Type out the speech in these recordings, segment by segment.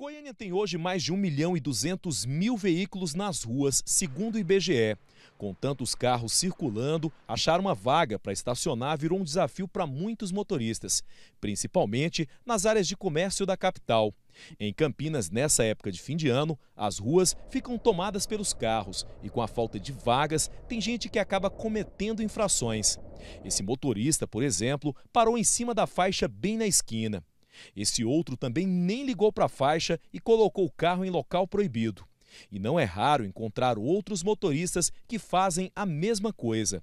Goiânia tem hoje mais de 1 milhão e 200 mil veículos nas ruas, segundo o IBGE. Com tantos carros circulando, achar uma vaga para estacionar virou um desafio para muitos motoristas, principalmente nas áreas de comércio da capital. Em Campinas, nessa época de fim de ano, as ruas ficam tomadas pelos carros e, com a falta de vagas, tem gente que acaba cometendo infrações. Esse motorista, por exemplo, parou em cima da faixa bem na esquina. Esse outro também nem ligou para a faixa e colocou o carro em local proibido. E não é raro encontrar outros motoristas que fazem a mesma coisa.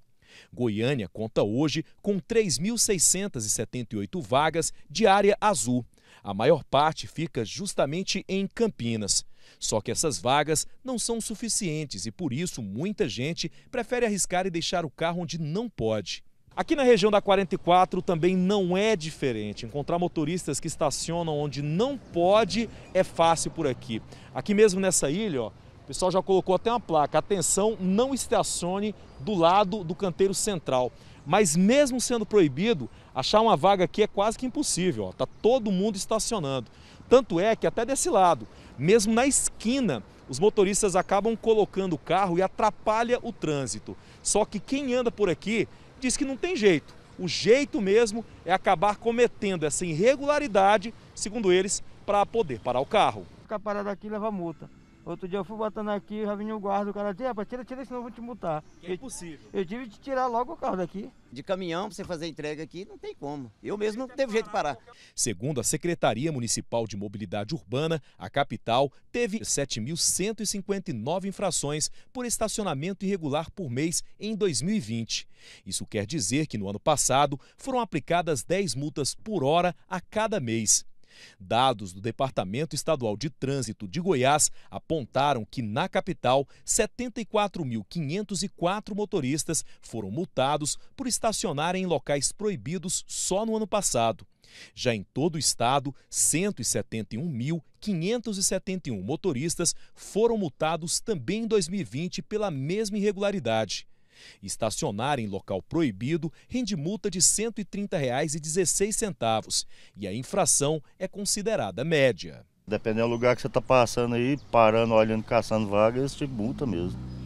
Goiânia conta hoje com 3.678 vagas de área azul. A maior parte fica justamente em Campinas. Só que essas vagas não são suficientes e por isso muita gente prefere arriscar e deixar o carro onde não pode. Aqui na região da 44 também não é diferente. Encontrar motoristas que estacionam onde não pode é fácil por aqui. Aqui mesmo nessa ilha, ó, o pessoal já colocou até uma placa: atenção, não estacione do lado do canteiro central. Mas mesmo sendo proibido, achar uma vaga aqui é quase que impossível. Está todo mundo estacionando. Tanto é que até desse lado, mesmo na esquina, os motoristas acabam colocando o carro e atrapalha o trânsito. Só que quem anda por aqui diz que não tem jeito. O jeito mesmo é acabar cometendo essa irregularidade, segundo eles, para poder parar o carro. Ficar parado aqui leva multa. Outro dia eu fui botando aqui, já vinha o guarda, o cara disse, rapaz, tira, tira, senão eu vou te multar. Que é impossível. Eu, eu tive de tirar logo o carro daqui. De caminhão, pra você fazer entrega aqui, não tem como. Eu mesmo não teve jeito de parar. Segundo a Secretaria Municipal de Mobilidade Urbana, a capital teve 7.159 infrações por estacionamento irregular por mês em 2020. Isso quer dizer que no ano passado foram aplicadas 10 multas por hora a cada mês. Dados do Departamento Estadual de Trânsito de Goiás apontaram que na capital, 74.504 motoristas foram multados por estacionarem em locais proibidos só no ano passado. Já em todo o estado, 171.571 motoristas foram multados também em 2020 pela mesma irregularidade. Estacionar em local proibido rende multa de R$ 130,16 e a infração é considerada média. Dependendo do lugar que você está passando aí, parando, olhando, caçando vagas, esse tipo de multa mesmo.